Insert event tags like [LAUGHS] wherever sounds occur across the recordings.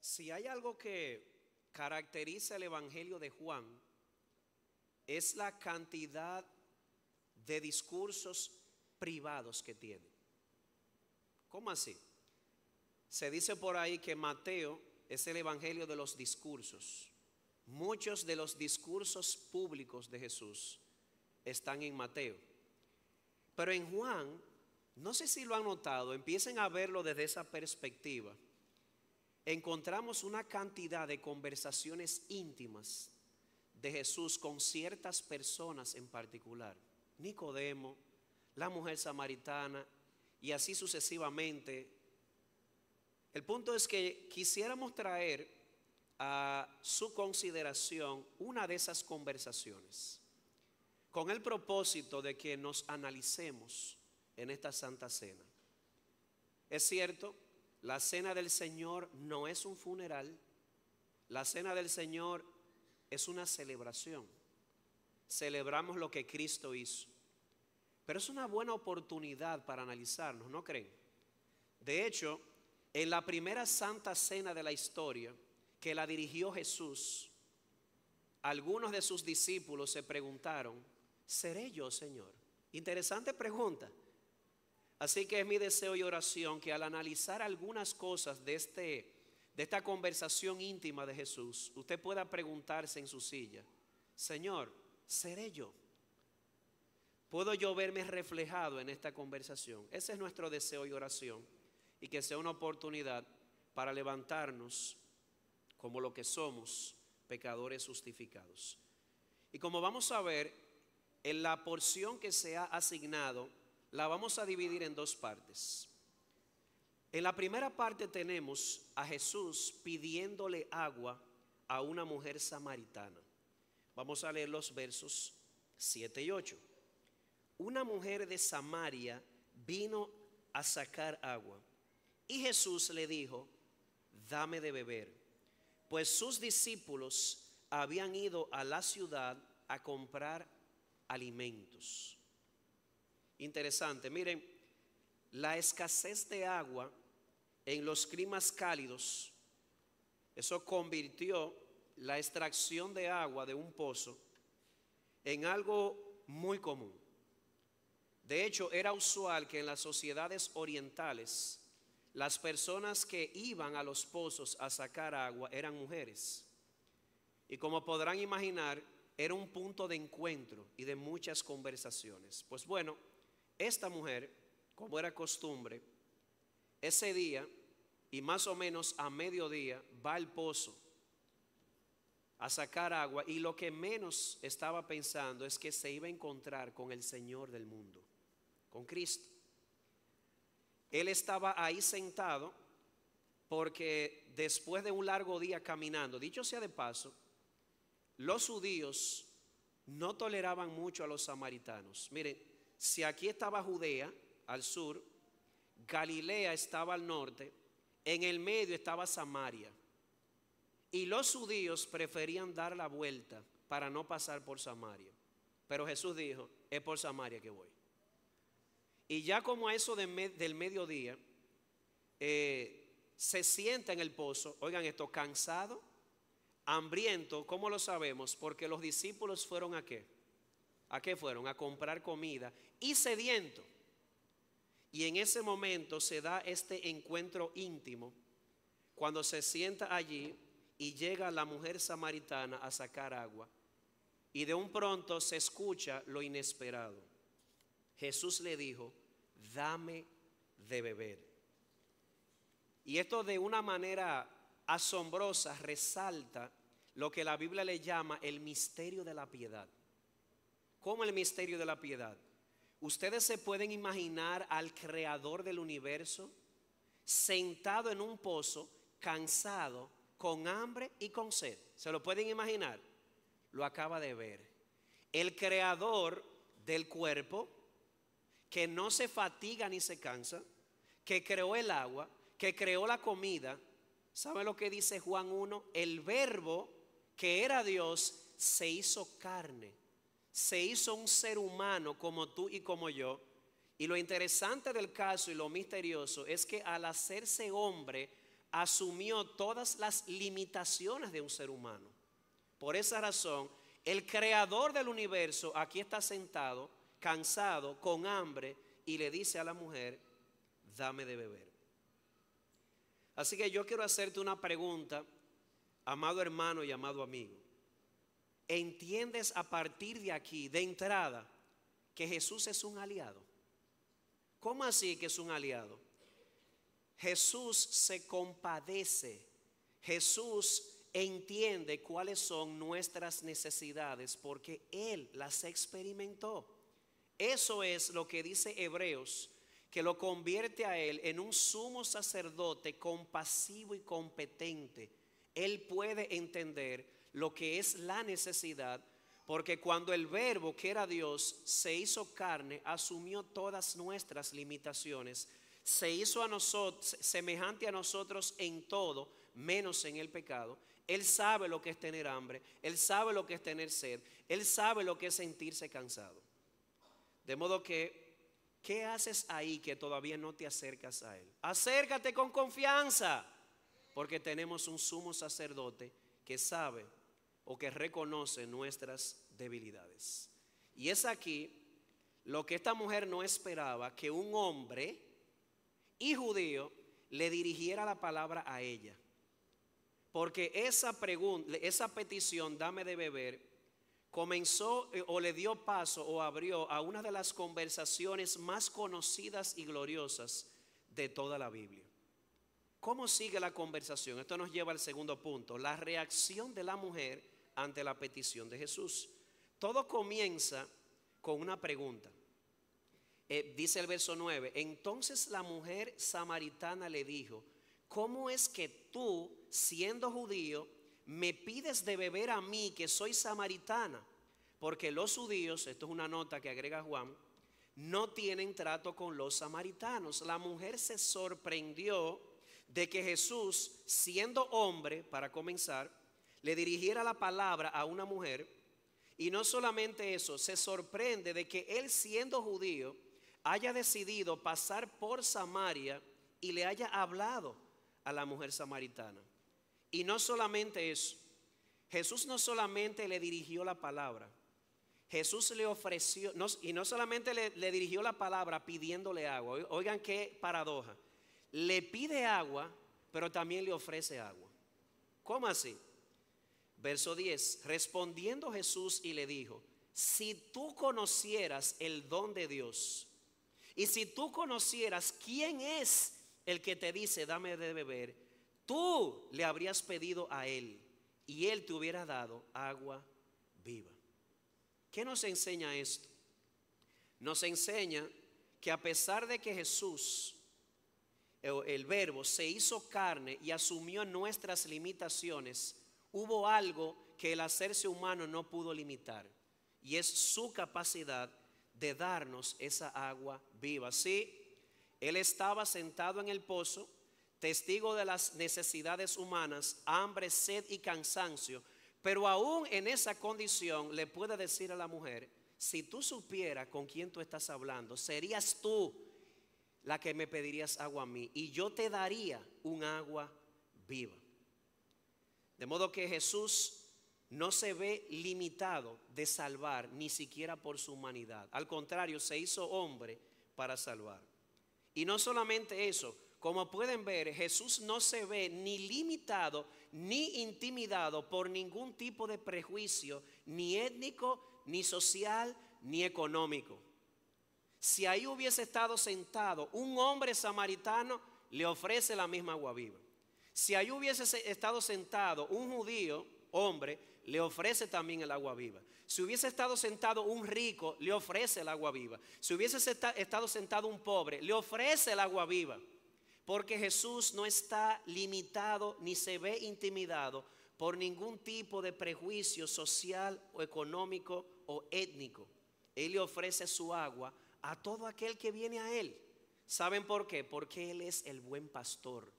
si hay algo que caracteriza el Evangelio de Juan, es la cantidad de discursos privados que tiene. ¿Cómo así? Se dice por ahí que Mateo es el Evangelio de los discursos. Muchos de los discursos públicos de Jesús están en Mateo. Pero en Juan, no sé si lo han notado, empiecen a verlo desde esa perspectiva encontramos una cantidad de conversaciones íntimas de Jesús con ciertas personas en particular. Nicodemo, la mujer samaritana y así sucesivamente. El punto es que quisiéramos traer a su consideración una de esas conversaciones con el propósito de que nos analicemos en esta Santa Cena. Es cierto la cena del Señor no es un funeral. La cena del Señor es una celebración. Celebramos lo que Cristo hizo. Pero es una buena oportunidad para analizarnos, ¿no creen? De hecho, en la primera santa cena de la historia que la dirigió Jesús, algunos de sus discípulos se preguntaron, ¿seré yo, Señor? Interesante pregunta. Así que es mi deseo y oración que al analizar algunas cosas de, este, de esta conversación íntima de Jesús, usted pueda preguntarse en su silla, Señor, ¿seré yo? ¿Puedo yo verme reflejado en esta conversación? Ese es nuestro deseo y oración. Y que sea una oportunidad para levantarnos como lo que somos, pecadores justificados. Y como vamos a ver, en la porción que se ha asignado la vamos a dividir en dos partes. En la primera parte tenemos a Jesús pidiéndole agua a una mujer samaritana. Vamos a leer los versos 7 y 8. Una mujer de Samaria vino a sacar agua y Jesús le dijo, dame de beber, pues sus discípulos habían ido a la ciudad a comprar alimentos interesante. Miren, la escasez de agua en los climas cálidos, eso convirtió la extracción de agua de un pozo en algo muy común. De hecho, era usual que en las sociedades orientales las personas que iban a los pozos a sacar agua eran mujeres. Y como podrán imaginar, era un punto de encuentro y de muchas conversaciones. Pues bueno, esta mujer, como era costumbre, ese día y más o menos a mediodía va al pozo a sacar agua y lo que menos estaba pensando es que se iba a encontrar con el Señor del mundo, con Cristo. Él estaba ahí sentado porque después de un largo día caminando, dicho sea de paso, los judíos no toleraban mucho a los samaritanos. Miren, si aquí estaba Judea al sur, Galilea estaba al norte, en el medio estaba Samaria. Y los judíos preferían dar la vuelta para no pasar por Samaria. Pero Jesús dijo, es por Samaria que voy. Y ya como a eso de del mediodía, eh, se sienta en el pozo, oigan esto, cansado, hambriento, ¿cómo lo sabemos? Porque los discípulos fueron a qué? ¿A qué fueron? A comprar comida y sediento. Y en ese momento se da este encuentro íntimo cuando se sienta allí y llega la mujer samaritana a sacar agua. Y de un pronto se escucha lo inesperado. Jesús le dijo, dame de beber. Y esto de una manera asombrosa resalta lo que la Biblia le llama el misterio de la piedad como el misterio de la piedad. Ustedes se pueden imaginar al creador del universo sentado en un pozo, cansado, con hambre y con sed. ¿Se lo pueden imaginar? Lo acaba de ver. El creador del cuerpo, que no se fatiga ni se cansa, que creó el agua, que creó la comida. ¿Sabe lo que dice Juan 1? El verbo que era Dios se hizo carne se hizo un ser humano como tú y como yo. Y lo interesante del caso y lo misterioso es que al hacerse hombre asumió todas las limitaciones de un ser humano. Por esa razón, el creador del universo aquí está sentado, cansado, con hambre, y le dice a la mujer, dame de beber. Así que yo quiero hacerte una pregunta, amado hermano y amado amigo entiendes a partir de aquí, de entrada, que Jesús es un aliado. ¿Cómo así que es un aliado? Jesús se compadece, Jesús entiende cuáles son nuestras necesidades porque Él las experimentó. Eso es lo que dice Hebreos, que lo convierte a Él en un sumo sacerdote compasivo y competente. Él puede entender lo que es la necesidad, porque cuando el verbo que era Dios se hizo carne, asumió todas nuestras limitaciones, se hizo a nosotros semejante a nosotros en todo, menos en el pecado. Él sabe lo que es tener hambre, él sabe lo que es tener sed, él sabe lo que es sentirse cansado. De modo que ¿Qué haces ahí que todavía no te acercas a Él? Acércate con confianza, porque tenemos un sumo sacerdote que sabe o que reconoce nuestras debilidades. Y es aquí lo que esta mujer no esperaba, que un hombre y judío le dirigiera la palabra a ella. Porque esa pregunta, esa petición, dame de beber, comenzó eh, o le dio paso o abrió a una de las conversaciones más conocidas y gloriosas de toda la Biblia. ¿Cómo sigue la conversación? Esto nos lleva al segundo punto, la reacción de la mujer ante la petición de Jesús. Todo comienza con una pregunta. Eh, dice el verso 9, entonces la mujer samaritana le dijo, ¿cómo es que tú, siendo judío, me pides de beber a mí que soy samaritana? Porque los judíos, esto es una nota que agrega Juan, no tienen trato con los samaritanos. La mujer se sorprendió de que Jesús, siendo hombre, para comenzar, le dirigiera la palabra a una mujer. Y no solamente eso, se sorprende de que él siendo judío haya decidido pasar por Samaria y le haya hablado a la mujer samaritana. Y no solamente eso, Jesús no solamente le dirigió la palabra, Jesús le ofreció, y no solamente le, le dirigió la palabra pidiéndole agua, oigan qué paradoja, le pide agua, pero también le ofrece agua. ¿Cómo así? Verso 10, respondiendo Jesús y le dijo, si tú conocieras el don de Dios y si tú conocieras quién es el que te dice, dame de beber, tú le habrías pedido a él y él te hubiera dado agua viva. ¿Qué nos enseña esto? Nos enseña que a pesar de que Jesús, el verbo, se hizo carne y asumió nuestras limitaciones, hubo algo que el hacerse humano no pudo limitar y es su capacidad de darnos esa agua viva. Sí, él estaba sentado en el pozo, testigo de las necesidades humanas, hambre, sed y cansancio, pero aún en esa condición le puede decir a la mujer, si tú supieras con quién tú estás hablando, serías tú la que me pedirías agua a mí y yo te daría un agua viva. De modo que Jesús no se ve limitado de salvar ni siquiera por su humanidad. Al contrario, se hizo hombre para salvar. Y no solamente eso, como pueden ver, Jesús no se ve ni limitado ni intimidado por ningún tipo de prejuicio, ni étnico, ni social, ni económico. Si ahí hubiese estado sentado un hombre samaritano, le ofrece la misma agua viva. Si ahí hubiese estado sentado un judío, hombre, le ofrece también el agua viva. Si hubiese estado sentado un rico, le ofrece el agua viva. Si hubiese estado sentado un pobre, le ofrece el agua viva. Porque Jesús no está limitado ni se ve intimidado por ningún tipo de prejuicio social o económico o étnico. Él le ofrece su agua a todo aquel que viene a Él. ¿Saben por qué? Porque Él es el buen pastor.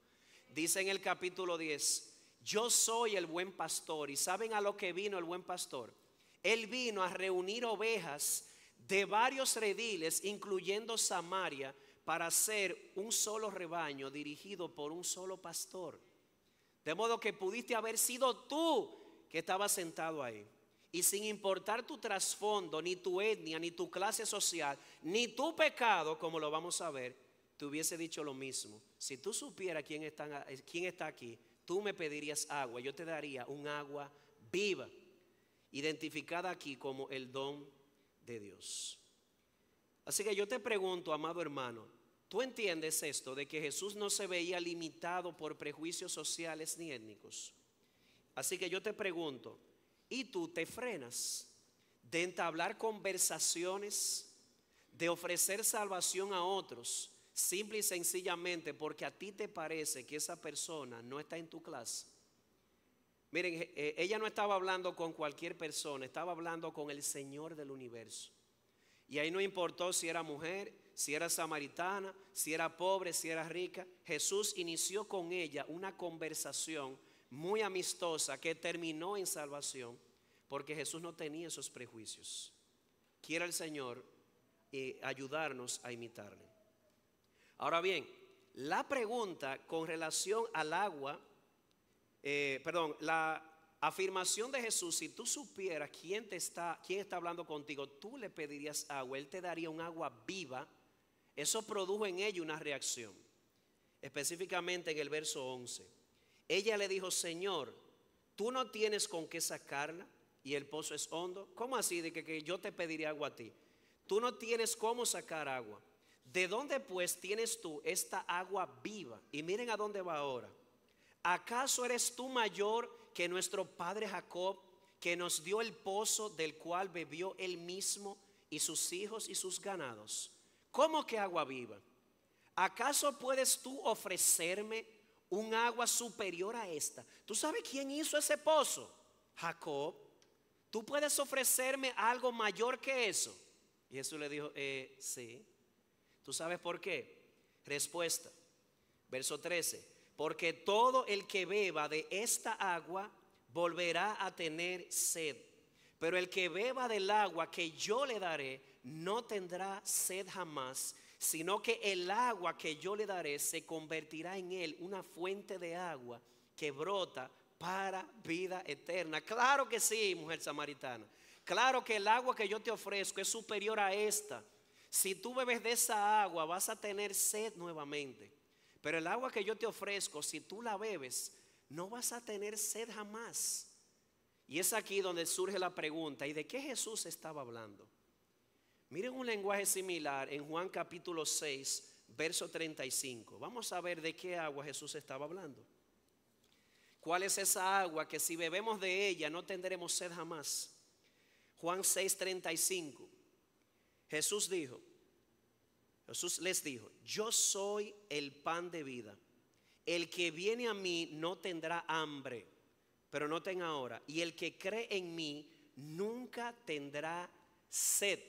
Dice en el capítulo 10, yo soy el buen pastor. ¿Y saben a lo que vino el buen pastor? Él vino a reunir ovejas de varios rediles, incluyendo Samaria, para hacer un solo rebaño dirigido por un solo pastor. De modo que pudiste haber sido tú que estabas sentado ahí. Y sin importar tu trasfondo, ni tu etnia, ni tu clase social, ni tu pecado, como lo vamos a ver, te hubiese dicho lo mismo. Si tú supieras quién está, quién está aquí, tú me pedirías agua, yo te daría un agua viva, identificada aquí como el don de Dios. Así que yo te pregunto, amado hermano, ¿tú entiendes esto de que Jesús no se veía limitado por prejuicios sociales ni étnicos? Así que yo te pregunto, ¿y tú te frenas de entablar conversaciones, de ofrecer salvación a otros? Simple y sencillamente porque a ti te parece que esa persona no está en tu clase. Miren, eh, eh, ella no estaba hablando con cualquier persona, estaba hablando con el Señor del universo. Y ahí no importó si era mujer, si era samaritana, si era pobre, si era rica. Jesús inició con ella una conversación muy amistosa que terminó en salvación porque Jesús no tenía esos prejuicios. Quiera el Señor eh, ayudarnos a imitarle. Ahora bien, la pregunta con relación al agua, eh, perdón, la afirmación de Jesús, si tú supieras quién, te está, quién está hablando contigo, tú le pedirías agua, él te daría un agua viva, eso produjo en ella una reacción, específicamente en el verso 11. Ella le dijo, Señor, tú no tienes con qué sacarla y el pozo es hondo. ¿Cómo así de que, que yo te pediría agua a ti? Tú no tienes cómo sacar agua. ¿De dónde pues tienes tú esta agua viva? Y miren a dónde va ahora. ¿Acaso eres tú mayor que nuestro padre Jacob, que nos dio el pozo del cual bebió él mismo y sus hijos y sus ganados? ¿Cómo que agua viva? ¿Acaso puedes tú ofrecerme un agua superior a esta? ¿Tú sabes quién hizo ese pozo? Jacob. ¿Tú puedes ofrecerme algo mayor que eso? Y Jesús le dijo, eh, sí ¿Tú sabes por qué? Respuesta, verso 13, porque todo el que beba de esta agua volverá a tener sed, pero el que beba del agua que yo le daré no tendrá sed jamás, sino que el agua que yo le daré se convertirá en él una fuente de agua que brota para vida eterna. Claro que sí, mujer samaritana. Claro que el agua que yo te ofrezco es superior a esta si tú bebes de esa agua vas a tener sed nuevamente. Pero el agua que yo te ofrezco, si tú la bebes, no vas a tener sed jamás. Y es aquí donde surge la pregunta, ¿y de qué Jesús estaba hablando? Miren un lenguaje similar en Juan capítulo 6, verso 35. Vamos a ver de qué agua Jesús estaba hablando. ¿Cuál es esa agua que si bebemos de ella no tendremos sed jamás? Juan 6:35. Jesús dijo, Jesús les dijo, yo soy el pan de vida. El que viene a mí no tendrá hambre, pero no tenga ahora. Y el que cree en mí nunca tendrá sed.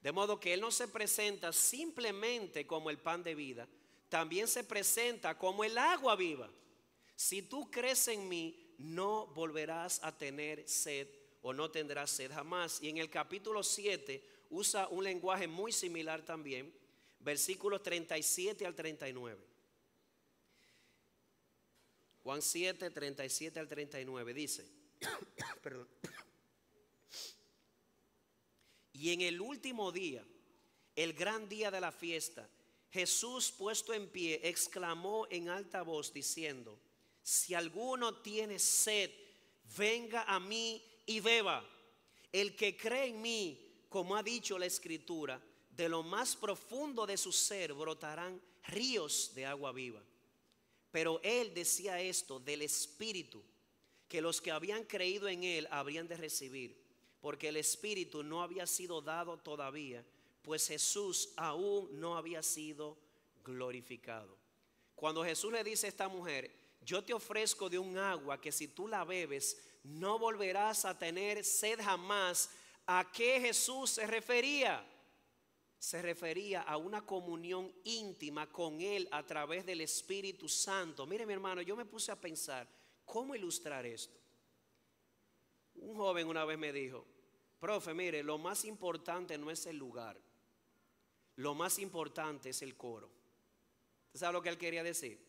De modo que Él no se presenta simplemente como el pan de vida, también se presenta como el agua viva. Si tú crees en mí, no volverás a tener sed o no tendrás sed jamás. Y en el capítulo 7 usa un lenguaje muy similar también, versículos 37 al 39. Juan 7, 37 al 39 dice, [COUGHS] perdón, y en el último día, el gran día de la fiesta, Jesús puesto en pie, exclamó en alta voz diciendo, si alguno tiene sed, venga a mí y beba. El que cree en mí, como ha dicho la escritura, de lo más profundo de su ser brotarán ríos de agua viva. Pero él decía esto del Espíritu, que los que habían creído en él habrían de recibir, porque el Espíritu no había sido dado todavía, pues Jesús aún no había sido glorificado. Cuando Jesús le dice a esta mujer, yo te ofrezco de un agua que si tú la bebes, no volverás a tener sed jamás, ¿A qué Jesús se refería? Se refería a una comunión íntima con Él a través del Espíritu Santo. Mire mi hermano, yo me puse a pensar, ¿cómo ilustrar esto? Un joven una vez me dijo, profe, mire, lo más importante no es el lugar, lo más importante es el coro. ¿Usted sabe lo que él quería decir?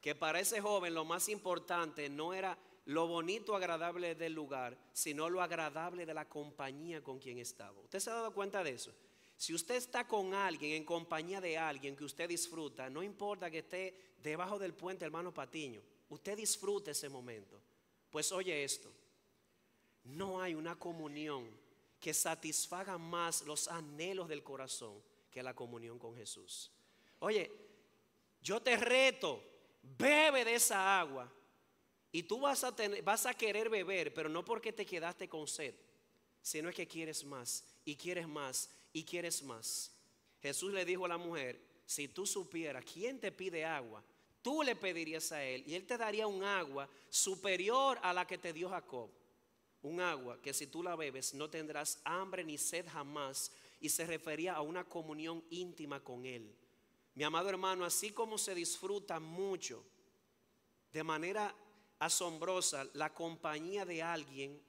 Que para ese joven lo más importante no era lo bonito, agradable del lugar, sino lo agradable de la compañía con quien estaba. ¿Usted se ha dado cuenta de eso? Si usted está con alguien, en compañía de alguien que usted disfruta, no importa que esté debajo del puente, hermano Patiño, usted disfruta ese momento. Pues oye esto, no hay una comunión que satisfaga más los anhelos del corazón que la comunión con Jesús. Oye, yo te reto, bebe de esa agua y tú vas a, tener, vas a querer beber, pero no porque te quedaste con sed, sino es que quieres más y quieres más y quieres más. Jesús le dijo a la mujer, si tú supieras quién te pide agua, tú le pedirías a él y él te daría un agua superior a la que te dio Jacob. Un agua que si tú la bebes no tendrás hambre ni sed jamás. Y se refería a una comunión íntima con él. Mi amado hermano, así como se disfruta mucho de manera asombrosa la compañía de alguien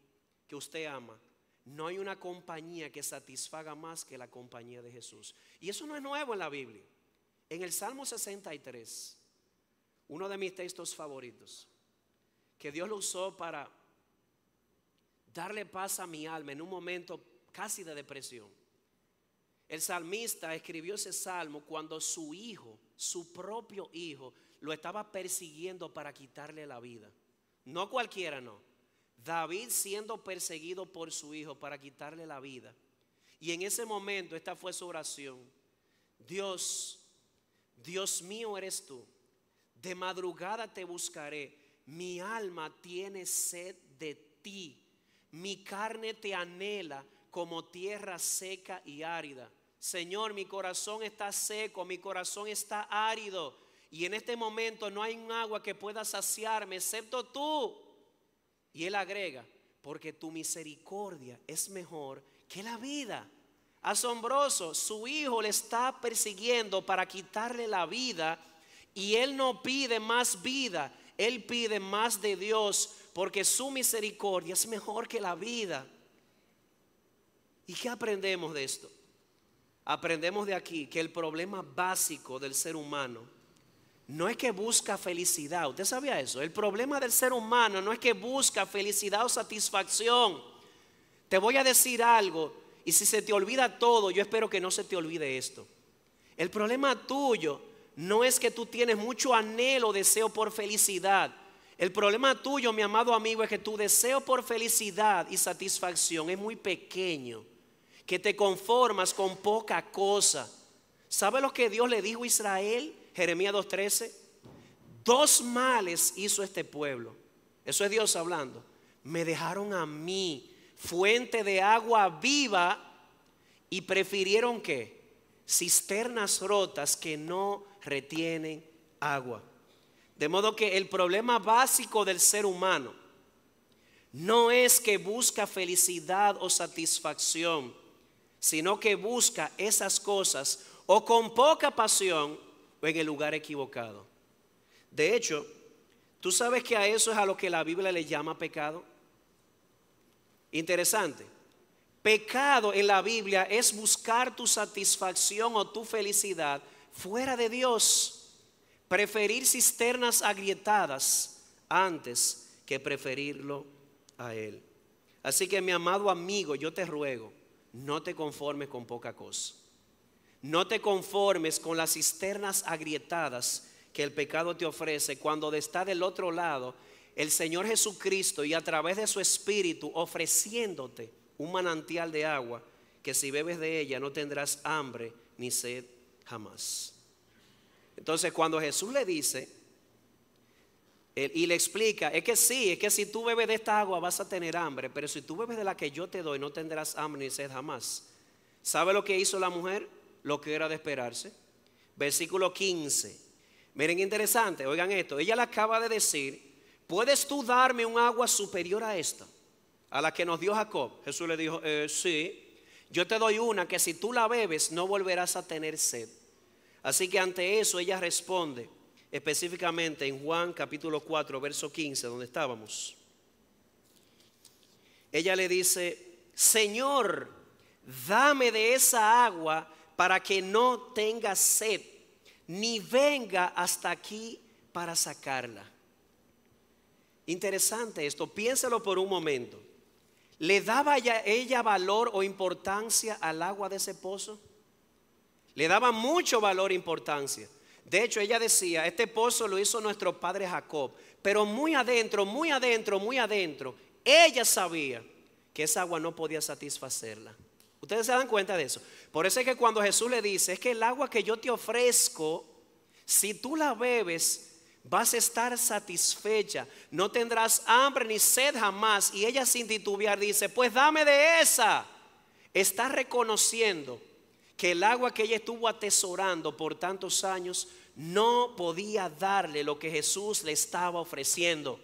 que usted ama. No hay una compañía que satisfaga más que la compañía de Jesús. Y eso no es nuevo en la Biblia. En el Salmo 63, uno de mis textos favoritos, que Dios lo usó para darle paz a mi alma en un momento casi de depresión. El salmista escribió ese salmo cuando su hijo, su propio hijo, lo estaba persiguiendo para quitarle la vida. No cualquiera, no. David siendo perseguido por su hijo para quitarle la vida. Y en ese momento esta fue su oración. Dios, Dios mío eres tú. De madrugada te buscaré. Mi alma tiene sed de ti. Mi carne te anhela como tierra seca y árida. Señor, mi corazón está seco, mi corazón está árido y en este momento no hay un agua que pueda saciarme excepto tú. Y él agrega, porque tu misericordia es mejor que la vida. Asombroso, su hijo le está persiguiendo para quitarle la vida y él no pide más vida, él pide más de Dios porque su misericordia es mejor que la vida. ¿Y qué aprendemos de esto? Aprendemos de aquí que el problema básico del ser humano no es que busca felicidad. ¿Usted sabía eso? El problema del ser humano no es que busca felicidad o satisfacción. Te voy a decir algo y si se te olvida todo, yo espero que no se te olvide esto. El problema tuyo no es que tú tienes mucho anhelo, deseo por felicidad. El problema tuyo, mi amado amigo, es que tu deseo por felicidad y satisfacción es muy pequeño, que te conformas con poca cosa. ¿Sabe lo que Dios le dijo a Israel? Jeremías 2.13, dos males hizo este pueblo. Eso es Dios hablando. Me dejaron a mí, fuente de agua viva, y prefirieron que cisternas rotas que no retienen agua. De modo que el problema básico del ser humano no es que busca felicidad o satisfacción, sino que busca esas cosas o con poca pasión en el lugar equivocado. De hecho, ¿tú sabes que a eso es a lo que la Biblia le llama pecado? Interesante. Pecado en la Biblia es buscar tu satisfacción o tu felicidad fuera de Dios, preferir cisternas agrietadas antes que preferirlo a Él. Así que mi amado amigo, yo te ruego, no te conformes con poca cosa. No te conformes con las cisternas agrietadas que el pecado te ofrece cuando está del otro lado el Señor Jesucristo y a través de su Espíritu ofreciéndote un manantial de agua que si bebes de ella no tendrás hambre ni sed jamás. Entonces cuando Jesús le dice eh, y le explica, es que sí, es que si tú bebes de esta agua vas a tener hambre, pero si tú bebes de la que yo te doy no tendrás hambre ni sed jamás. ¿Sabe lo que hizo la mujer? lo que era de esperarse. Versículo 15. Miren interesante, oigan esto. Ella le acaba de decir, ¿puedes tú darme un agua superior a esta? A la que nos dio Jacob. Jesús le dijo, eh, sí, yo te doy una que si tú la bebes no volverás a tener sed. Así que ante eso ella responde específicamente en Juan capítulo 4, verso 15, donde estábamos. Ella le dice, Señor, dame de esa agua para que no tenga sed, ni venga hasta aquí para sacarla. Interesante esto, piénselo por un momento. ¿Le daba ella valor o importancia al agua de ese pozo? Le daba mucho valor e importancia. De hecho, ella decía, este pozo lo hizo nuestro padre Jacob, pero muy adentro, muy adentro, muy adentro, ella sabía que esa agua no podía satisfacerla. Ustedes se dan cuenta de eso. Por eso es que cuando Jesús le dice, es que el agua que yo te ofrezco, si tú la bebes, vas a estar satisfecha. No tendrás hambre ni sed jamás. Y ella sin titubear dice, pues dame de esa. Está reconociendo que el agua que ella estuvo atesorando por tantos años no podía darle lo que Jesús le estaba ofreciendo.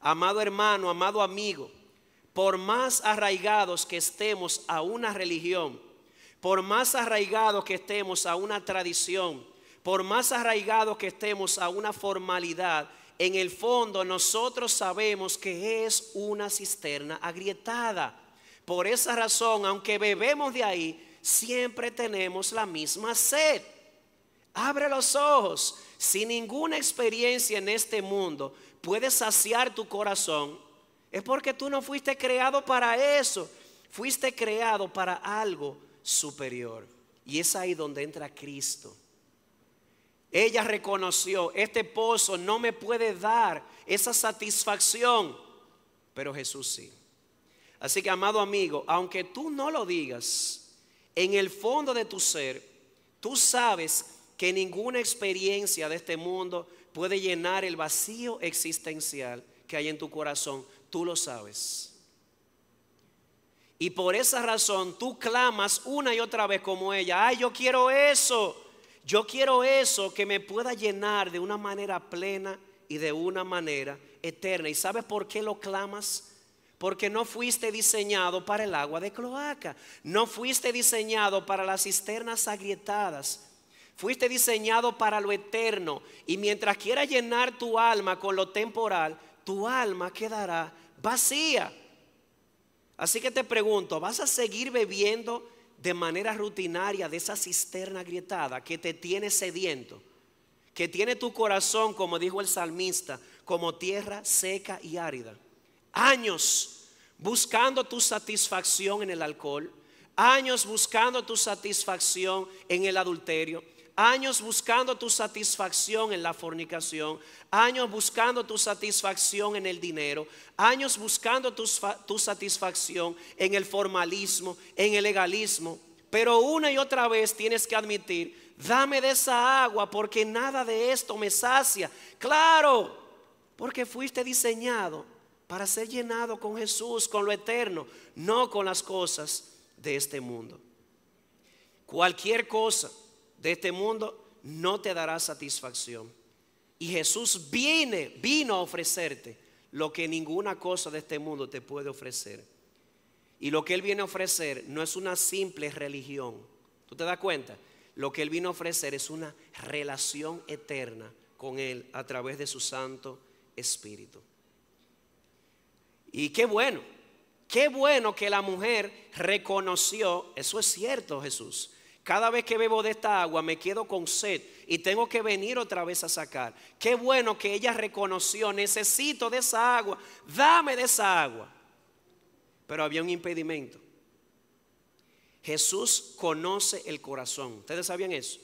Amado hermano, amado amigo por más arraigados que estemos a una religión, por más arraigados que estemos a una tradición, por más arraigados que estemos a una formalidad, en el fondo nosotros sabemos que es una cisterna agrietada. Por esa razón, aunque bebemos de ahí, siempre tenemos la misma sed. Abre los ojos. Si ninguna experiencia en este mundo puede saciar tu corazón, es porque tú no fuiste creado para eso. Fuiste creado para algo superior. Y es ahí donde entra Cristo. Ella reconoció, este pozo no me puede dar esa satisfacción, pero Jesús sí. Así que, amado amigo, aunque tú no lo digas, en el fondo de tu ser, tú sabes que ninguna experiencia de este mundo puede llenar el vacío existencial que hay en tu corazón, tú lo sabes. Y por esa razón tú clamas una y otra vez como ella, ay, yo quiero eso, yo quiero eso que me pueda llenar de una manera plena y de una manera eterna. ¿Y sabes por qué lo clamas? Porque no fuiste diseñado para el agua de cloaca, no fuiste diseñado para las cisternas agrietadas, fuiste diseñado para lo eterno. Y mientras quieras llenar tu alma con lo temporal, tu alma quedará vacía. Así que te pregunto, ¿vas a seguir bebiendo de manera rutinaria de esa cisterna agrietada que te tiene sediento? Que tiene tu corazón, como dijo el salmista, como tierra seca y árida. Años buscando tu satisfacción en el alcohol, años buscando tu satisfacción en el adulterio años buscando tu satisfacción en la fornicación, años buscando tu satisfacción en el dinero, años buscando tu, satisfacción en el formalismo, en el legalismo. Pero una y otra vez tienes que admitir, dame de esa agua porque nada de esto me sacia. Claro, porque fuiste diseñado para ser llenado con Jesús, con lo eterno, no con las cosas de este mundo. Cualquier cosa de este mundo no te dará satisfacción. Y Jesús viene, vino a ofrecerte lo que ninguna cosa de este mundo te puede ofrecer. Y lo que Él viene a ofrecer no es una simple religión. ¿Tú te das cuenta? Lo que Él vino a ofrecer es una relación eterna con Él a través de su Santo Espíritu. Y qué bueno, qué bueno que la mujer reconoció, eso es cierto Jesús, cada vez que bebo de esta agua me quedo con sed y tengo que venir otra vez a sacar. Qué bueno que ella reconoció, necesito de esa agua, dame de esa agua. Pero había un impedimento. Jesús conoce el corazón. ¿Ustedes sabían eso?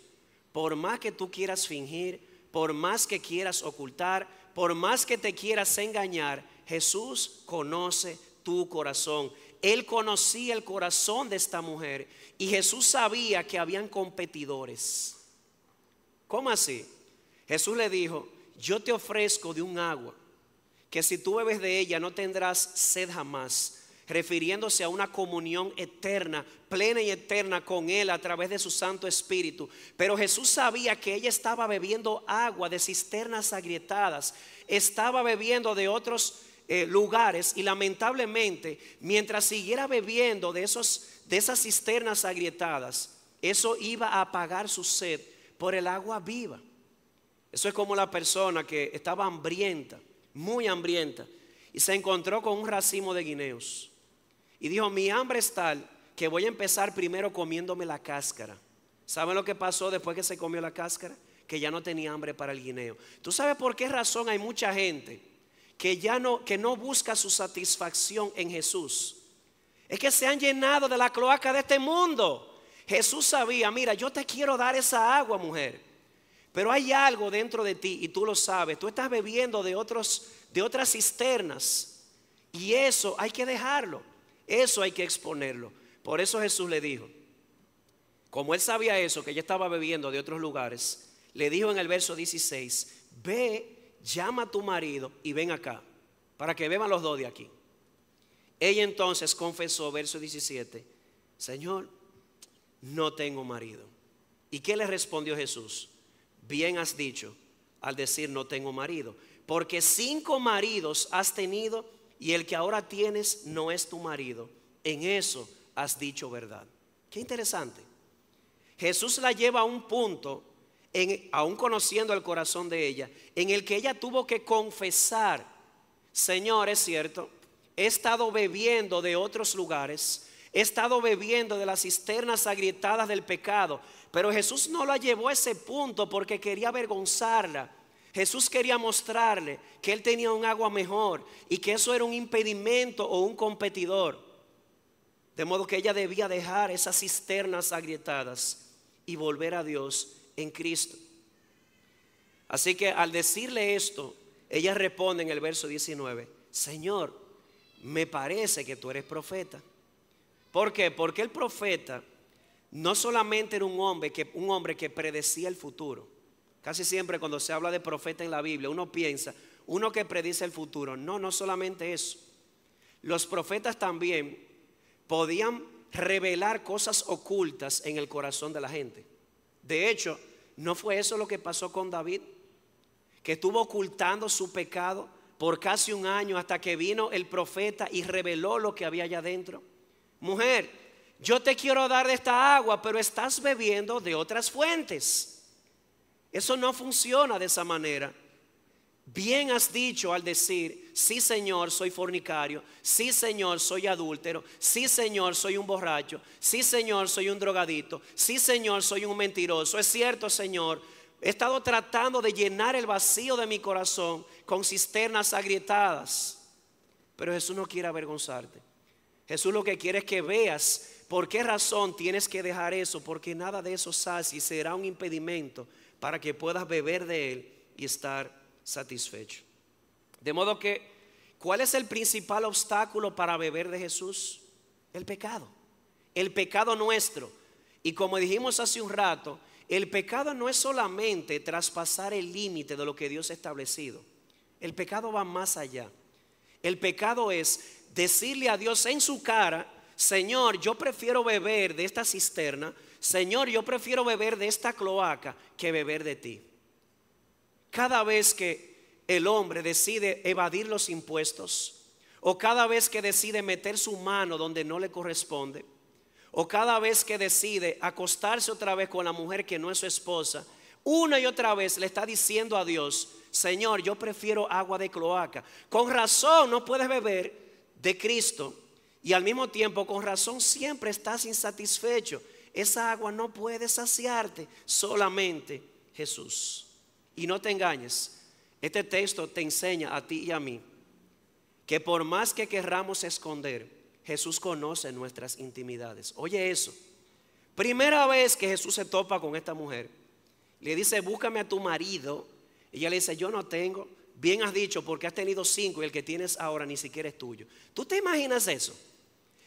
Por más que tú quieras fingir, por más que quieras ocultar, por más que te quieras engañar, Jesús conoce tu corazón. Él conocía el corazón de esta mujer y Jesús sabía que habían competidores. ¿Cómo así? Jesús le dijo, yo te ofrezco de un agua que si tú bebes de ella no tendrás sed jamás, refiriéndose a una comunión eterna, plena y eterna con Él a través de su Santo Espíritu. Pero Jesús sabía que ella estaba bebiendo agua de cisternas agrietadas, estaba bebiendo de otros eh, lugares y lamentablemente mientras siguiera bebiendo de, esos, de esas cisternas agrietadas, eso iba a apagar su sed por el agua viva. Eso es como la persona que estaba hambrienta, muy hambrienta, y se encontró con un racimo de guineos. Y dijo, mi hambre es tal que voy a empezar primero comiéndome la cáscara. ¿Saben lo que pasó después que se comió la cáscara? Que ya no tenía hambre para el guineo. ¿Tú sabes por qué razón hay mucha gente? que ya no, que no busca su satisfacción en Jesús. Es que se han llenado de la cloaca de este mundo. Jesús sabía, mira, yo te quiero dar esa agua, mujer. Pero hay algo dentro de ti y tú lo sabes. Tú estás bebiendo de, otros, de otras cisternas. Y eso hay que dejarlo. Eso hay que exponerlo. Por eso Jesús le dijo, como él sabía eso, que ella estaba bebiendo de otros lugares, le dijo en el verso 16, ve llama a tu marido y ven acá, para que beban los dos de aquí. Ella entonces confesó, verso 17, Señor, no tengo marido. ¿Y qué le respondió Jesús? Bien has dicho al decir no tengo marido, porque cinco maridos has tenido y el que ahora tienes no es tu marido. En eso has dicho verdad. Qué interesante. Jesús la lleva a un punto aún conociendo el corazón de ella, en el que ella tuvo que confesar, Señor, es cierto, he estado bebiendo de otros lugares, he estado bebiendo de las cisternas agrietadas del pecado, pero Jesús no la llevó a ese punto porque quería avergonzarla. Jesús quería mostrarle que él tenía un agua mejor y que eso era un impedimento o un competidor. De modo que ella debía dejar esas cisternas agrietadas y volver a Dios en Cristo. Así que al decirle esto, ella responde en el verso 19, Señor, me parece que tú eres profeta. ¿Por qué? Porque el profeta no solamente era un hombre que, un hombre que predecía el futuro. Casi siempre cuando se habla de profeta en la Biblia, uno piensa, uno que predice el futuro. No, no solamente eso. Los profetas también podían revelar cosas ocultas en el corazón de la gente. De hecho, ¿no fue eso lo que pasó con David? Que estuvo ocultando su pecado por casi un año hasta que vino el profeta y reveló lo que había allá adentro. Mujer, yo te quiero dar de esta agua, pero estás bebiendo de otras fuentes. Eso no funciona de esa manera. Bien has dicho al decir, sí Señor, soy fornicario, sí Señor, soy adúltero, sí Señor, soy un borracho, sí Señor, soy un drogadito, sí Señor, soy un mentiroso. Es cierto, Señor, he estado tratando de llenar el vacío de mi corazón con cisternas agrietadas, pero Jesús no quiere avergonzarte. Jesús lo que quiere es que veas por qué razón tienes que dejar eso, porque nada de eso sale y será un impedimento para que puedas beber de Él y estar satisfecho. De modo que, ¿cuál es el principal obstáculo para beber de Jesús? El pecado. El pecado nuestro. Y como dijimos hace un rato, el pecado no es solamente traspasar el límite de lo que Dios ha establecido. El pecado va más allá. El pecado es decirle a Dios en su cara, Señor, yo prefiero beber de esta cisterna, Señor, yo prefiero beber de esta cloaca que beber de ti cada vez que el hombre decide evadir los impuestos, o cada vez que decide meter su mano donde no le corresponde, o cada vez que decide acostarse otra vez con la mujer que no es su esposa, una y otra vez le está diciendo a Dios, Señor, yo prefiero agua de cloaca. Con razón no puedes beber de Cristo y al mismo tiempo con razón siempre estás insatisfecho. Esa agua no puede saciarte, solamente Jesús. Y no te engañes, este texto te enseña a ti y a mí que por más que querramos esconder, Jesús conoce nuestras intimidades. Oye eso, primera vez que Jesús se topa con esta mujer, le dice, búscame a tu marido. Y ella le dice, yo no tengo. Bien has dicho, porque has tenido cinco y el que tienes ahora ni siquiera es tuyo. ¿Tú te imaginas eso?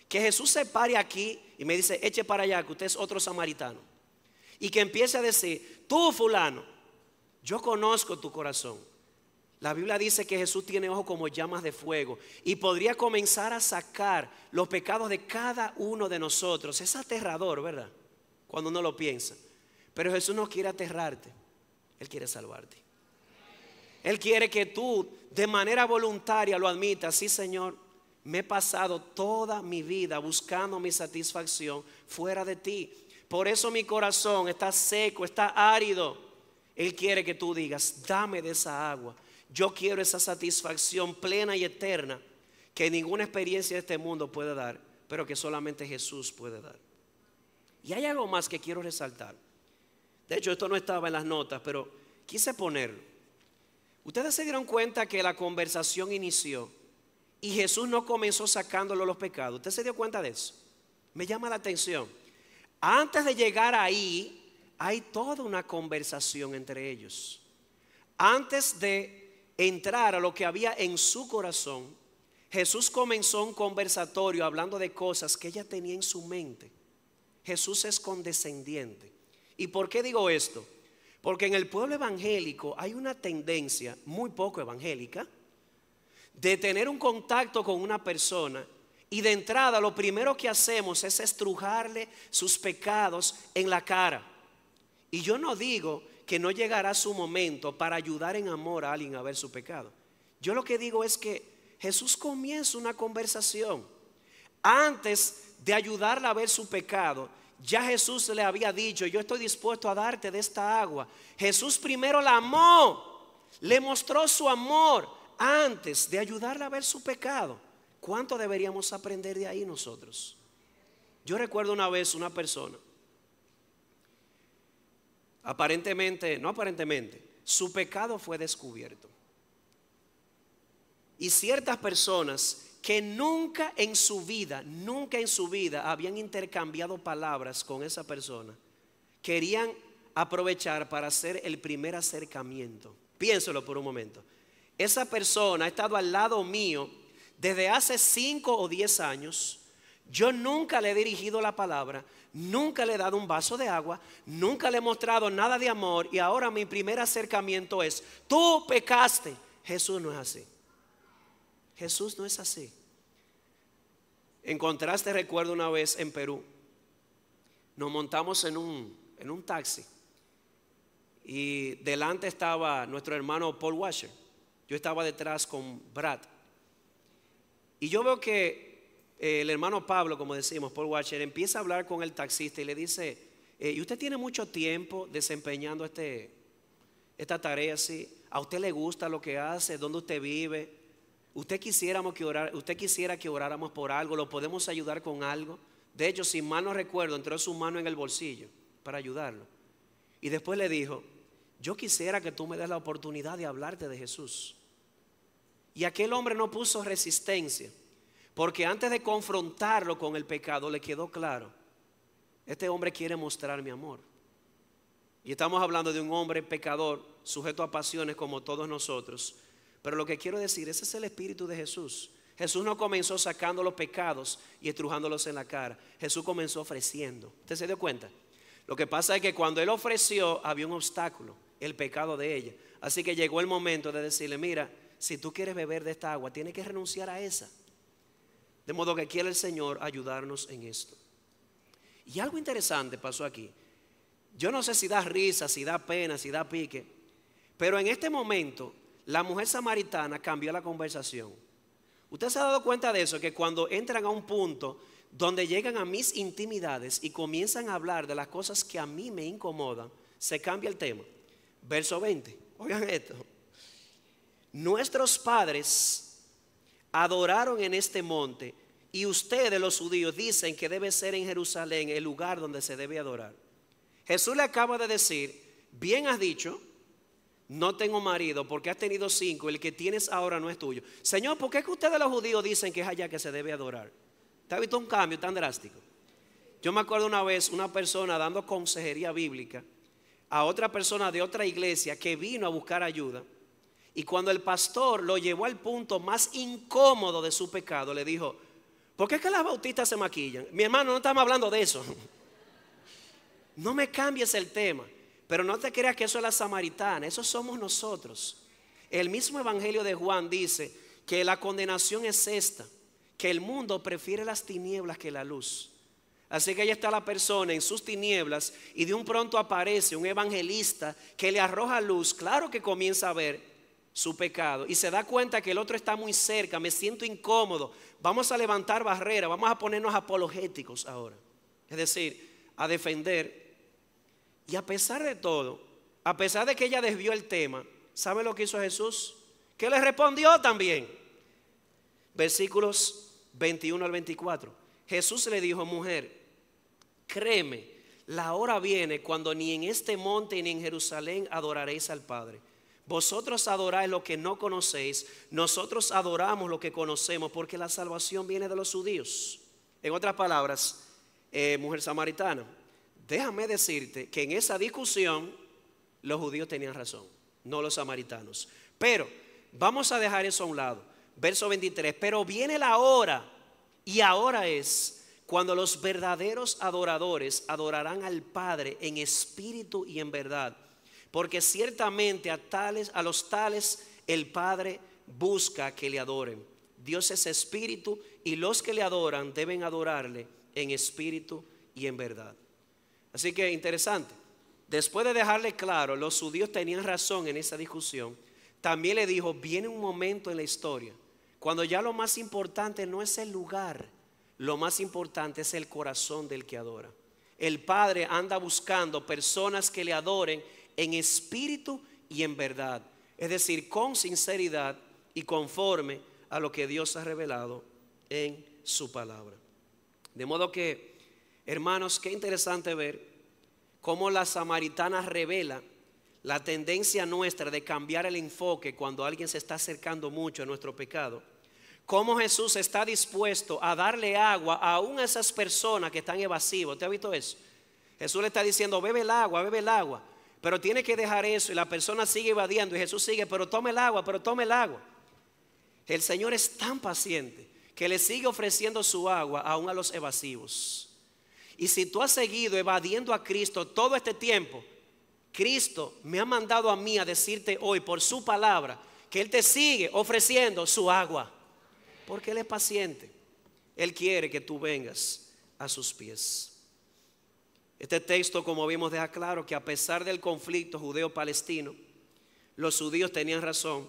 Que Jesús se pare aquí y me dice, eche para allá, que usted es otro samaritano. Y que empiece a decir, tú fulano, yo conozco tu corazón. La Biblia dice que Jesús tiene ojos como llamas de fuego y podría comenzar a sacar los pecados de cada uno de nosotros. Es aterrador, ¿verdad? Cuando uno lo piensa. Pero Jesús no quiere aterrarte. Él quiere salvarte. Él quiere que tú de manera voluntaria lo admitas. Sí, Señor, me he pasado toda mi vida buscando mi satisfacción fuera de ti. Por eso mi corazón está seco, está árido. Él quiere que tú digas, dame de esa agua. Yo quiero esa satisfacción plena y eterna que ninguna experiencia de este mundo puede dar, pero que solamente Jesús puede dar. Y hay algo más que quiero resaltar. De hecho, esto no estaba en las notas, pero quise ponerlo. Ustedes se dieron cuenta que la conversación inició y Jesús no comenzó sacándolo los pecados. ¿Usted se dio cuenta de eso? Me llama la atención. Antes de llegar ahí, hay toda una conversación entre ellos. Antes de entrar a lo que había en su corazón, Jesús comenzó un conversatorio hablando de cosas que ella tenía en su mente. Jesús es condescendiente. ¿Y por qué digo esto? Porque en el pueblo evangélico hay una tendencia muy poco evangélica de tener un contacto con una persona y de entrada lo primero que hacemos es estrujarle sus pecados en la cara. Y yo no digo que no llegará su momento para ayudar en amor a alguien a ver su pecado. Yo lo que digo es que Jesús comienza una conversación. Antes de ayudarla a ver su pecado, ya Jesús le había dicho, yo estoy dispuesto a darte de esta agua. Jesús primero la amó, le mostró su amor antes de ayudarla a ver su pecado. ¿Cuánto deberíamos aprender de ahí nosotros? Yo recuerdo una vez una persona Aparentemente, no aparentemente, su pecado fue descubierto. Y ciertas personas que nunca en su vida, nunca en su vida habían intercambiado palabras con esa persona, querían aprovechar para hacer el primer acercamiento. Piénselo por un momento. Esa persona ha estado al lado mío desde hace 5 o 10 años yo nunca le he dirigido la palabra, nunca le he dado un vaso de agua, nunca le he mostrado nada de amor y ahora mi primer acercamiento es, tú pecaste. Jesús no es así. Jesús no es así. Encontraste recuerdo una vez en Perú, nos montamos en un, en un taxi y delante estaba nuestro hermano Paul Washer. Yo estaba detrás con Brad. Y yo veo que el hermano Pablo, como decimos, Paul Watcher, empieza a hablar con el taxista y le dice, eh, ¿y usted tiene mucho tiempo desempeñando este, esta tarea así? ¿A usted le gusta lo que hace? ¿Dónde usted vive? ¿Usted, que orar, ¿Usted quisiera que oráramos por algo? ¿Lo podemos ayudar con algo? De hecho, si mal no recuerdo, entró su mano en el bolsillo para ayudarlo. Y después le dijo, yo quisiera que tú me des la oportunidad de hablarte de Jesús. Y aquel hombre no puso resistencia. Porque antes de confrontarlo con el pecado le quedó claro, este hombre quiere mostrar mi amor. Y estamos hablando de un hombre pecador, sujeto a pasiones como todos nosotros. Pero lo que quiero decir, ese es el espíritu de Jesús. Jesús no comenzó sacando los pecados y estrujándolos en la cara. Jesús comenzó ofreciendo. ¿Usted se dio cuenta? Lo que pasa es que cuando él ofreció había un obstáculo, el pecado de ella. Así que llegó el momento de decirle, mira, si tú quieres beber de esta agua, tienes que renunciar a esa. De modo que quiere el Señor ayudarnos en esto. Y algo interesante pasó aquí. Yo no sé si da risa, si da pena, si da pique, pero en este momento la mujer samaritana cambió la conversación. Usted se ha dado cuenta de eso, que cuando entran a un punto donde llegan a mis intimidades y comienzan a hablar de las cosas que a mí me incomodan, se cambia el tema. Verso 20, oigan esto. Nuestros padres adoraron en este monte y ustedes los judíos dicen que debe ser en Jerusalén el lugar donde se debe adorar. Jesús le acaba de decir, bien has dicho, no tengo marido porque has tenido cinco, el que tienes ahora no es tuyo. Señor, ¿por qué es que ustedes los judíos dicen que es allá que se debe adorar? ¿Te ha visto un cambio tan drástico? Yo me acuerdo una vez una persona dando consejería bíblica a otra persona de otra iglesia que vino a buscar ayuda y cuando el pastor lo llevó al punto más incómodo de su pecado, le dijo, ¿por qué es que las bautistas se maquillan? Mi hermano, no estamos hablando de eso. [LAUGHS] No me cambies el tema. Pero no te creas que eso es la samaritana, eso somos nosotros. El mismo Evangelio de Juan dice que la condenación es esta, que el mundo prefiere las tinieblas que la luz. Así que ahí está la persona en sus tinieblas y de un pronto aparece un evangelista que le arroja luz. Claro que comienza a ver, su pecado y se da cuenta que el otro está muy cerca, me siento incómodo, vamos a levantar barreras, vamos a ponernos apologéticos ahora. Es decir, a defender. Y a pesar de todo, a pesar de que ella desvió el tema, ¿sabe lo que hizo Jesús? Que le respondió también. Versículos 21 al 24. Jesús le dijo, mujer, créeme, la hora viene cuando ni en este monte ni en Jerusalén adoraréis al Padre. Vosotros adoráis lo que no conocéis, nosotros adoramos lo que conocemos, porque la salvación viene de los judíos. En otras palabras, eh, mujer samaritana, déjame decirte que en esa discusión los judíos tenían razón, no los samaritanos. Pero vamos a dejar eso a un lado. Verso 23, pero viene la hora, y ahora es cuando los verdaderos adoradores adorarán al Padre en espíritu y en verdad porque ciertamente a tales a los tales el Padre busca que le adoren. Dios es espíritu y los que le adoran deben adorarle en espíritu y en verdad. Así que interesante. Después de dejarle claro, los judíos tenían razón en esa discusión. También le dijo, viene un momento en la historia cuando ya lo más importante no es el lugar, lo más importante es el corazón del que adora. El Padre anda buscando personas que le adoren en espíritu y en verdad. Es decir, con sinceridad y conforme a lo que Dios ha revelado en su palabra. De modo que, hermanos, qué interesante ver cómo la samaritana revela la tendencia nuestra de cambiar el enfoque cuando alguien se está acercando mucho a nuestro pecado. Cómo Jesús está dispuesto a darle agua aún a esas personas que están evasivas. ¿Usted ha visto eso? Jesús le está diciendo, bebe el agua, bebe el agua pero tiene que dejar eso y la persona sigue evadiendo y Jesús sigue, pero tome el agua, pero tome el agua. El Señor es tan paciente que le sigue ofreciendo su agua aún a los evasivos. Y si tú has seguido evadiendo a Cristo todo este tiempo, Cristo me ha mandado a mí a decirte hoy por su palabra que Él te sigue ofreciendo su agua. Porque Él es paciente. Él quiere que tú vengas a sus pies. Este texto, como vimos, deja claro que a pesar del conflicto judeo-palestino, los judíos tenían razón,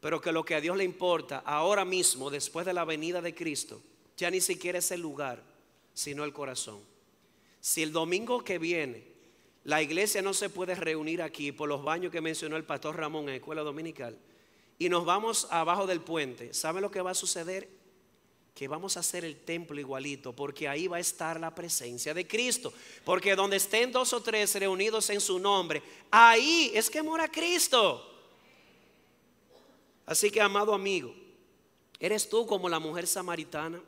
pero que lo que a Dios le importa ahora mismo, después de la venida de Cristo, ya ni siquiera es el lugar, sino el corazón. Si el domingo que viene la iglesia no se puede reunir aquí por los baños que mencionó el pastor Ramón en la escuela dominical y nos vamos abajo del puente, ¿sabe lo que va a suceder? que vamos a hacer el templo igualito, porque ahí va a estar la presencia de Cristo. Porque donde estén dos o tres reunidos en su nombre, ahí es que mora Cristo. Así que, amado amigo, ¿eres tú como la mujer samaritana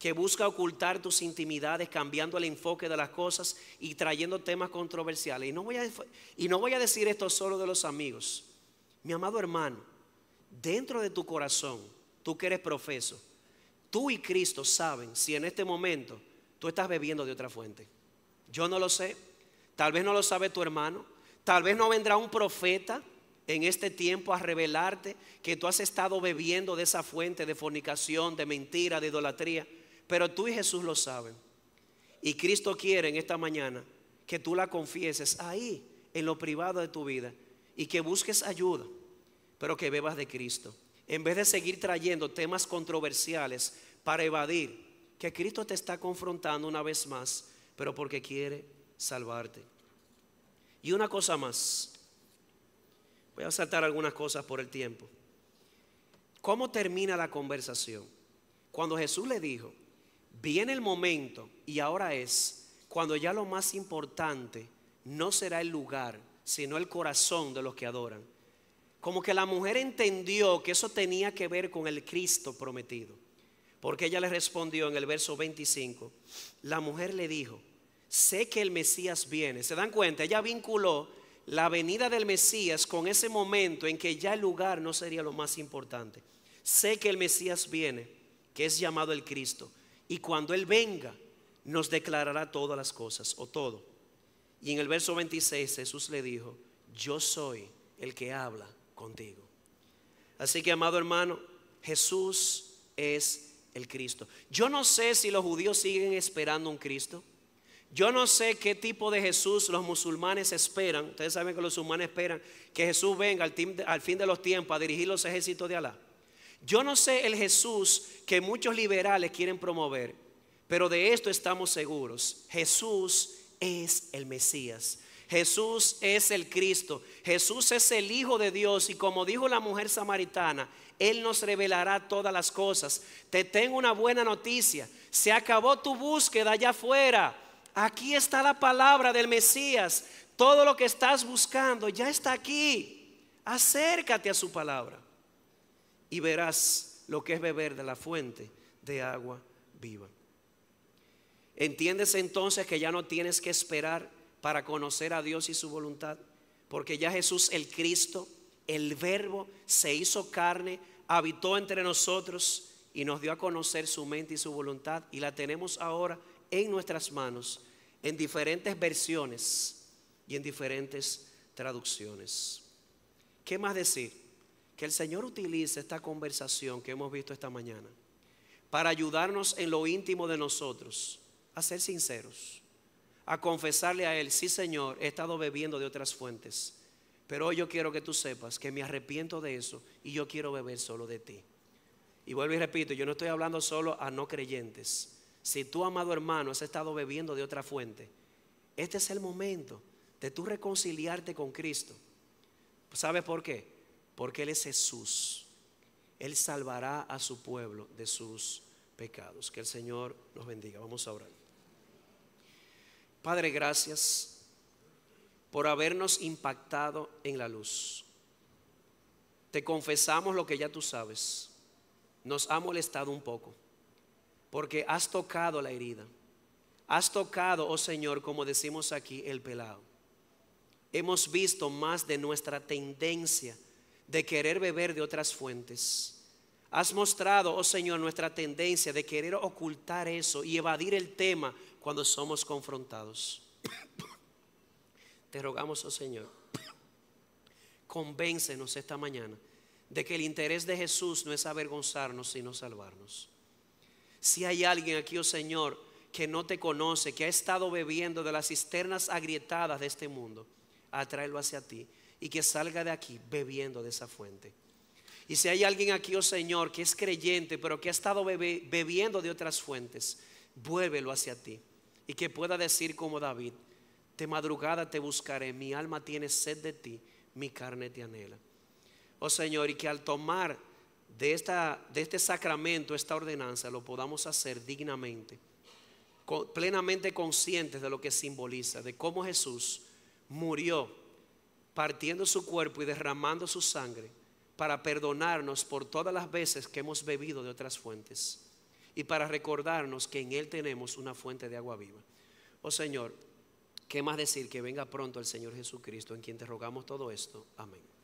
que busca ocultar tus intimidades cambiando el enfoque de las cosas y trayendo temas controversiales? Y no voy a, y no voy a decir esto solo de los amigos. Mi amado hermano, dentro de tu corazón, tú que eres profeso, tú y Cristo saben si en este momento tú estás bebiendo de otra fuente. Yo no lo sé, tal vez no lo sabe tu hermano, tal vez no vendrá un profeta en este tiempo a revelarte que tú has estado bebiendo de esa fuente de fornicación, de mentira, de idolatría, pero tú y Jesús lo saben. Y Cristo quiere en esta mañana que tú la confieses ahí, en lo privado de tu vida, y que busques ayuda, pero que bebas de Cristo en vez de seguir trayendo temas controversiales para evadir que Cristo te está confrontando una vez más, pero porque quiere salvarte. Y una cosa más, voy a saltar algunas cosas por el tiempo. ¿Cómo termina la conversación? Cuando Jesús le dijo, viene el momento y ahora es cuando ya lo más importante no será el lugar, sino el corazón de los que adoran como que la mujer entendió que eso tenía que ver con el Cristo prometido. Porque ella le respondió en el verso 25, la mujer le dijo, sé que el Mesías viene. ¿Se dan cuenta? Ella vinculó la venida del Mesías con ese momento en que ya el lugar no sería lo más importante. Sé que el Mesías viene, que es llamado el Cristo, y cuando Él venga nos declarará todas las cosas o todo. Y en el verso 26 Jesús le dijo, yo soy el que habla contigo. Así que, amado hermano, Jesús es el Cristo. Yo no sé si los judíos siguen esperando un Cristo. Yo no sé qué tipo de Jesús los musulmanes esperan. Ustedes saben que los musulmanes esperan que Jesús venga al, fin de los tiempos a dirigir los ejércitos de Alá. Yo no sé el Jesús que muchos liberales quieren promover, pero de esto estamos seguros. Jesús es el Mesías. Jesús es el Cristo, Jesús es el Hijo de Dios y como dijo la mujer samaritana, Él nos revelará todas las cosas. Te tengo una buena noticia, se acabó tu búsqueda allá afuera. Aquí está la palabra del Mesías. Todo lo que estás buscando ya está aquí. Acércate a su palabra y verás lo que es beber de la fuente de agua viva. Entiendes entonces que ya no tienes que esperar para conocer a Dios y su voluntad. Porque ya Jesús el Cristo, el Verbo, se hizo carne, habitó entre nosotros y nos dio a conocer su mente y su voluntad. Y la tenemos ahora en nuestras manos, en diferentes versiones y en diferentes traducciones. ¿Qué más decir? Que el Señor utilice esta conversación que hemos visto esta mañana para ayudarnos en lo íntimo de nosotros, a ser sinceros a confesarle a Él, sí Señor, he estado bebiendo de otras fuentes, pero hoy yo quiero que tú sepas que me arrepiento de eso y yo quiero beber solo de ti. Y vuelvo y repito, yo no estoy hablando solo a no creyentes. Si tú, amado hermano, has estado bebiendo de otra fuente, este es el momento de tú reconciliarte con Cristo. ¿Sabes por qué? Porque Él es Jesús. Él salvará a su pueblo de sus pecados. Que el Señor nos bendiga. Vamos a orar. Padre, gracias por habernos impactado en la luz. Te confesamos lo que ya tú sabes. Nos ha molestado un poco, porque has tocado la herida. Has tocado, oh Señor, como decimos aquí, el pelado. Hemos visto más de nuestra tendencia de querer beber de otras fuentes Has mostrado, oh Señor, nuestra tendencia de querer ocultar eso y evadir el tema cuando somos confrontados. Te rogamos, oh Señor, convéncenos esta mañana de que el interés de Jesús no es avergonzarnos, sino salvarnos. Si hay alguien aquí, oh Señor, que no te conoce, que ha estado bebiendo de las cisternas agrietadas de este mundo, atráelo hacia ti y que salga de aquí bebiendo de esa fuente. Y si hay alguien aquí, oh Señor, que es creyente, pero que ha estado bebiendo de otras fuentes, vuélvelo hacia ti. Y que pueda decir como David, de madrugada te buscaré, mi alma tiene sed de ti, mi carne te anhela. Oh Señor, y que al tomar de, esta, de este sacramento, esta ordenanza, lo podamos hacer dignamente, plenamente conscientes de lo que simboliza, de cómo Jesús murió partiendo su cuerpo y derramando su sangre para perdonarnos por todas las veces que hemos bebido de otras fuentes y para recordarnos que en Él tenemos una fuente de agua viva. Oh Señor, ¿qué más decir que venga pronto el Señor Jesucristo en quien te rogamos todo esto? Amén.